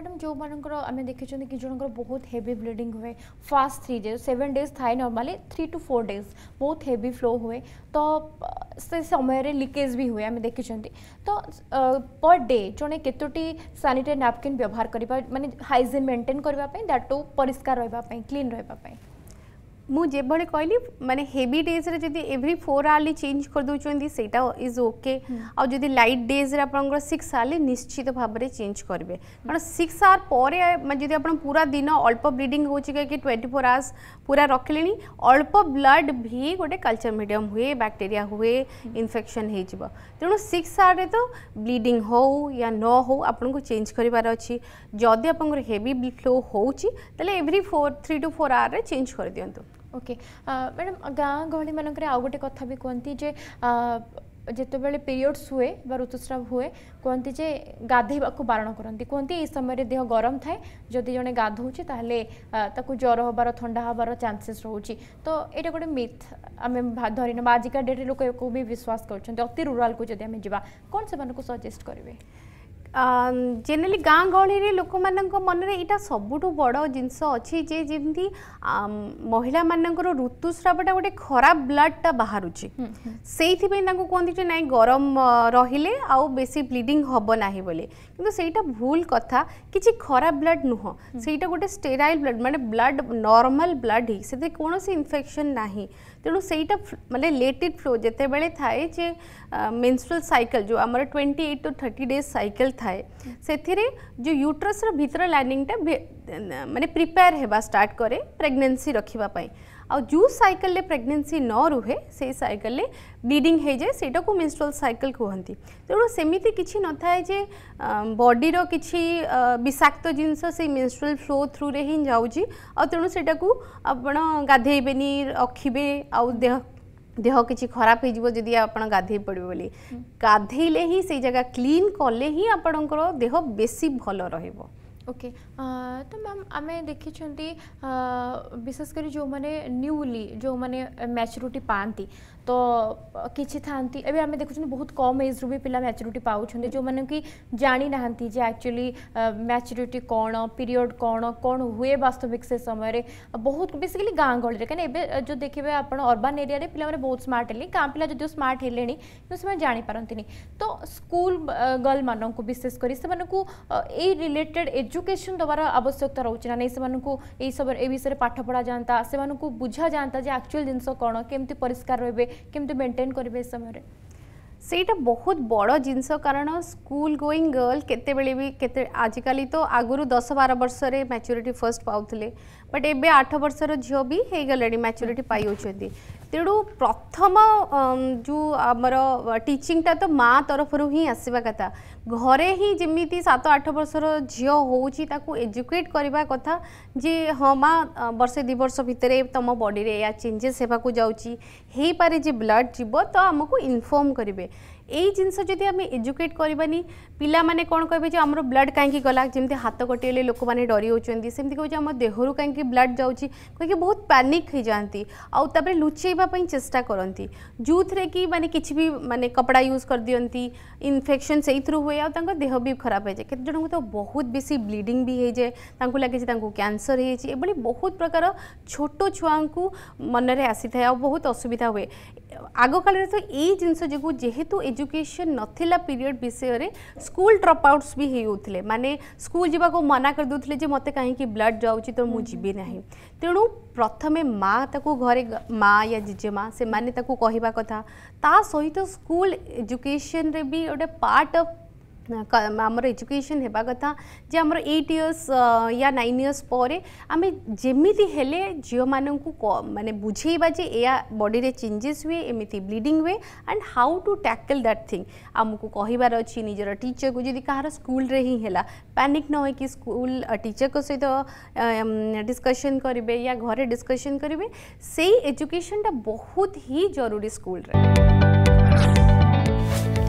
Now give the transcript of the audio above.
Madam जो मानी देखी कि जो बहुत हेवी ब्लीडिंग हुए fast three days seven days थाए normally three two four days बहुत हेवी फ्लो हुए तो से समय रे लीकेज भी हुए आम देखी तो पर डे जो कतोटी सानिटरी नापकिन व्यवहार करने मानते हाइजीन मेन्टेन करने दैट टू परिष्कार रहा क्लीन रहा ମୁଁ ଯେଭଳି କହିଲି ମାନେ ହେଭି ଡେଜ୍ରେ ଯଦି ଏଭ୍ରି ଫୋର୍ ଆୱାର୍ଲି ଚେଞ୍ଜ କରିଦେଉଛନ୍ତି ସେଇଟା ଇଜ୍ ଓକେ ଆଉ ଯଦି ଲାଇଟ୍ ଡେଜ୍ରେ ଆପଣଙ୍କର ସିକ୍ସ ଆୱାର୍ଲି ନିଶ୍ଚିତ ଭାବରେ ଚେଞ୍ଜ କରିବେ କାରଣ ସିକ୍ସ ଆୱାର୍ ପରେ ଯଦି ଆପଣ ପୁରା ଦିନ ଅଳ୍ପ ବ୍ଲିଡ଼ିଂ ହେଉଛି କି ଟ୍ୱେଣ୍ଟି ଫୋର୍ ଆୱାର୍ସ ପୁରା ରଖିଲେଣି ଅଳ୍ପ ବ୍ଲଡ୍ ବି ଗୋଟେ କଲଚର୍ ମିଡ଼ିୟମ୍ ହୁଏ ବ୍ୟାକ୍ଟେରିଆ ହୁଏ ଇନଫେକ୍ସନ୍ ହେଇଯିବ ତେଣୁ ସିକ୍ସ ଆୱାର୍ରେ ତ ବ୍ଲିଡ଼ିଂ ହେଉ ୟା ନ ହେଉ ଆପଣଙ୍କୁ ଚେଞ୍ଜ କରିବାର ଅଛି ଯଦି ଆପଣଙ୍କର ହେଭି ବ୍ଲିଡ୍ ଫ୍ଲୋ ହେଉଛି ତାହେଲେ every four three to four ଆୱାର୍ରେ ଚେଞ୍ଜ କରିଦିଅନ୍ତୁ ओके मैडम गाँ गहली मानक आउ गोटे कथा भी कहती जे जो बड़े पीरियड्स हुए ऋतुस्राव हुए कहती जे गाधवाक बारण करती कहते ये समय देह गरम थाए जदि जो गाधे तेल ज्वर हबार था हबार चान्सेस रोचे तो ये गोटे मिथ आम धरी ना आजिका डेट लोक भी विश्वास करती अति रूराल को जब जा कौन से सजेस्ट करेंगे জেনেলি গাঁ গহଳିରେ ଲୋକମାନଙ୍କ ମନରେ ଏଇଟା ସବୁଠୁ ବଡ଼ ଜିନିଷ ଅଛି ଯେ ଯେମିତି ମହିଳାମାନଙ୍କର ଋତୁସ୍ରାବଟା ଗୋଟେ ଖରାପ ବ୍ଲଡ଼ଟା ବାହାରୁଛି ସେଇଥିପାଇଁ ତାଙ୍କୁ କୁହନ୍ତି ଯେ ନାଇଁ ଗରମ ରହିଲେ ଆଉ ବେଶୀ ବ୍ଲିଡ଼ିଂ ହେବ ନାହିଁ ବୋଲି କିନ୍ତୁ ସେଇଟା ଭୁଲ କଥା କିଛି ଖରାପ ବ୍ଲଡ଼ ନୁହଁ ସେଇଟା ଗୋଟେ ଷ୍ଟେରାଇଲ୍ ବ୍ଲଡ଼ ମାନେ ବ୍ଲଡ଼ ନର୍ମାଲ ବ୍ଲଡ଼ ହିଁ ସେଥିରେ କୌଣସି ଇନଫେକ୍ସନ୍ ନାହିଁ ତେଣୁ ସେଇଟା ମାନେ ଲେଟିଡ୍ ଫ୍ଲୋ ଯେତେବେଳେ ଥାଏ ଯେ ମେନ୍ସୁରାଲ୍ ସାଇକେଲ୍ ଯେଉଁ ଆମର twenty eight to thirty days cycle थाए से जो यूट्रस भितर लाइनिंगटा मानते प्रिपेयर होगा स्टार्ट कै प्रेगनेसी रखापी आ जो सैकल प्रेगनेसी न रुहे से सैकल ब्लीडिंग हो जाए से को सैकल कहती तेणु सेमती किसी न थाए बडी कि विषाक्त जिनस से फ्लो थ्रु रे हिं जाऊँगी आ तेणु से आप गाधेबे रखिए आउ देह ଦେହ କିଛି ଖରାପ ହେଇଯିବ ଯଦି ଆପଣ ଗାଧେଇ ପଡ଼ିବେ ବୋଲି ଗାଧେଇଲେ ହିଁ ସେଇ ଜାଗା କ୍ଲିନ୍ କଲେ ହିଁ ଆପଣଙ୍କର ଦେହ ବେଶୀ ଭଲ ରହିବ ओके uh, तो मैम आम देखी uh, विशेषकर जो मैंने न्यूली जो मैंने मैच्यूरीटी पाती तो uh, किसी था आम देखु बहुत कम एज्रु भी पिला मैच्यूरीटी पाँच जो मैंने कि जाणी ना एक्चुअली मैच्यूरीटी कौन पीरियड कौन कौन हुए वास्तविक से समय बहुत बेसिकली गाँ ग कहीं जो देखिए आप अर्बान एरिया पे बहुत स्मार्ट है गाँ पिला जदि स्मार्ट तो कि जापारती तो स्कूल गर्ल मान विशेषकर से रिलेटेड एज एजुकेशन देवार आवश्यकता रोचे ना नहीं सब ए विषय में पाठ पढ़ा जाता से बुझा जाता जे एक्चुअल जिनस कौन केमती परिष्कार रे केमती मेन्टेन करेंगे समय ସେଇଟା बहुत बड़ जिनस कारण स्कूल गोईंग गर्ल के आजिकल तो ଆଜିକାଲି दस बार वर्ष ବାର ବର୍ଷରେ ମ୍ୟାଚୁରିଟି ଫାର୍ଷ୍ଟ बट ए आठ वर्ष झील भी हो गले मैच्यूरीटी पाई तेणु प्रथम जो आमर टीचिंगटा तो माँ तरफ ही आसवा कथा घरे ही जमी सात आठ वर्ष झील हो एजुकेट करने कथा जी हाँ माँ बर्षे दी वर्ष भितर तुम बडी चेंजेस होगा जाऊँगी पारे ब्लड जीव तो आमको इनफर्म करेंगे এই জিনিস যদি আমি এজুকেট করবানি পিলামানে কোণ কবে যে আমার ব্লড কাইকি গলা যেমনি হাত কটিলে লোক মানে ডরি যাচ্ছেন সেমতি কেউ যে আমার দেহর কাইকি ব্লড যাচ্ছি কী বহুত প্যানিক হয়ে যাতে আপরে লুচাইবা চেষ্টা করতে যোথে কি মানে কিছু বি মানে কপড়া ইউজ করে দিকে ইনফেকশন সেইথর হুয়ে আহ বি খারাপ হয়ে যায় কেতে জনক তো বহুত বেশি ব্লিডিং বি হয়ে যায় তাঁকু লাগে যে তাঁকু ক্যানসর হয়ে যাচ্ছে এভাবে বহুত প্রকার ছোট ছুঁকু মনরে আসি থাকে আহত অসুবিধা হুয়ে আগকালে তো এই জিনিস যোগ যেহেতু এজু एजुकेशन नाला पीरियड विषय में स्कूल ड्रप आउट्स भी होते माने स्कूल जावाक मना कर करदे मत कहीं ब्लड जाऊँच तो मुझे हम्म। जी ना तेणु प्रथम माँ ताको घरे माँ या जेजेमा से माने कहवा कथा ता सहित स्कूल एजुकेशन रे भी गोटे पार्ट अफ आमर एजुकेशन होगा कथा जे आम एट इयर्स या नाइन इयर्स पर आम जमी झील मान मानते बुझेवा जे या बॉडी चेंजेस हुए एमती ब्लीडिंग हुए and how to tackle that thing आमको कहार अच्छी निजर टीचर को जी कह स्कूल हिंला पानिक न हो कि स्कूल टीचर को सहित डिस्कसन करेंगे या घरे डिस्कसन करेंगे से एजुकेशनटा बहुत ही जरूरी स्कूल